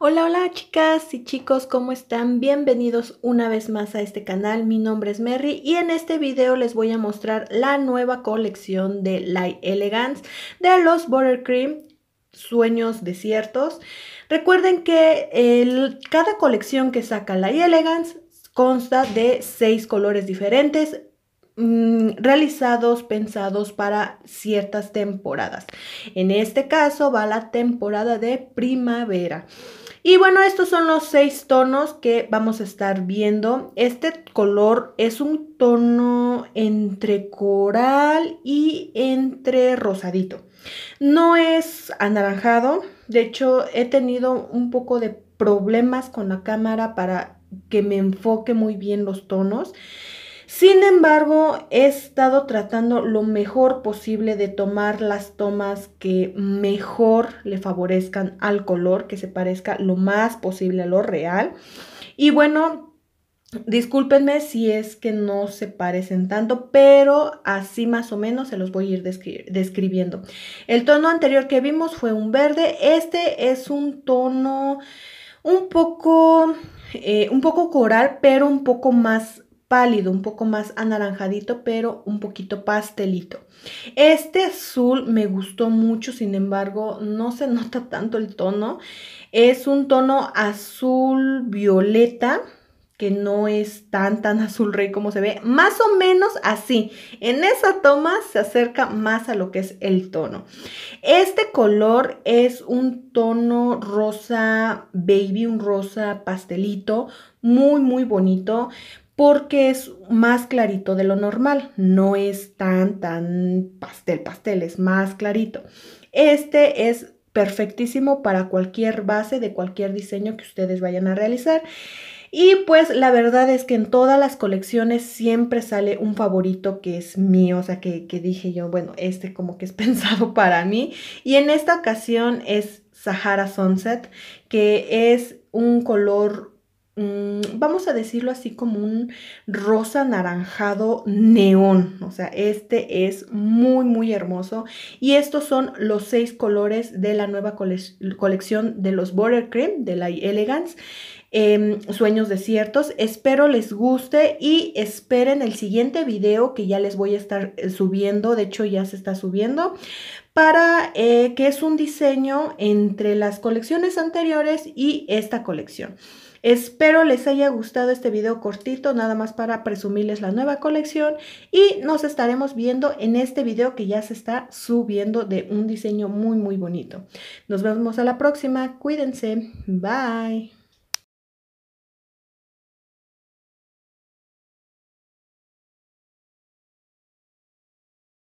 Hola, hola chicas y chicos, ¿cómo están? Bienvenidos una vez más a este canal, mi nombre es Merry y en este video les voy a mostrar la nueva colección de Light Elegance de los Buttercream Sueños Desiertos. Recuerden que cada colección que saca Light Elegance consta de seis colores diferentes, Mm, realizados, pensados para ciertas temporadas. En este caso va la temporada de primavera. Y bueno, estos son los seis tonos que vamos a estar viendo. Este color es un tono entre coral y entre rosadito. No es anaranjado. De hecho, he tenido un poco de problemas con la cámara para que me enfoque muy bien los tonos. Sin embargo, he estado tratando lo mejor posible de tomar las tomas que mejor le favorezcan al color, que se parezca lo más posible a lo real. Y bueno, discúlpenme si es que no se parecen tanto, pero así más o menos se los voy a ir describiendo. El tono anterior que vimos fue un verde. Este es un tono un poco, eh, un poco coral, pero un poco más pálido, un poco más anaranjadito, pero un poquito pastelito. Este azul me gustó mucho, sin embargo, no se nota tanto el tono. Es un tono azul violeta, que no es tan tan azul rey como se ve, más o menos así. En esa toma se acerca más a lo que es el tono. Este color es un tono rosa baby, un rosa pastelito, muy muy bonito porque es más clarito de lo normal, no es tan, tan pastel, pastel, es más clarito. Este es perfectísimo para cualquier base de cualquier diseño que ustedes vayan a realizar. Y pues la verdad es que en todas las colecciones siempre sale un favorito que es mío, o sea que, que dije yo, bueno, este como que es pensado para mí. Y en esta ocasión es Sahara Sunset, que es un color Mm, vamos a decirlo así como un rosa naranjado neón. O sea, este es muy, muy hermoso. Y estos son los seis colores de la nueva colección de los Border Cream de la Elegance. Em, sueños desiertos. Espero les guste y esperen el siguiente video que ya les voy a estar eh, subiendo, de hecho ya se está subiendo, para eh, que es un diseño entre las colecciones anteriores y esta colección. Espero les haya gustado este video cortito, nada más para presumirles la nueva colección y nos estaremos viendo en este video que ya se está subiendo de un diseño muy muy bonito. Nos vemos a la próxima, cuídense, bye.